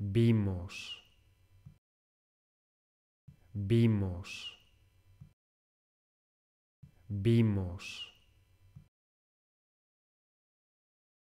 vimos, vimos, vimos.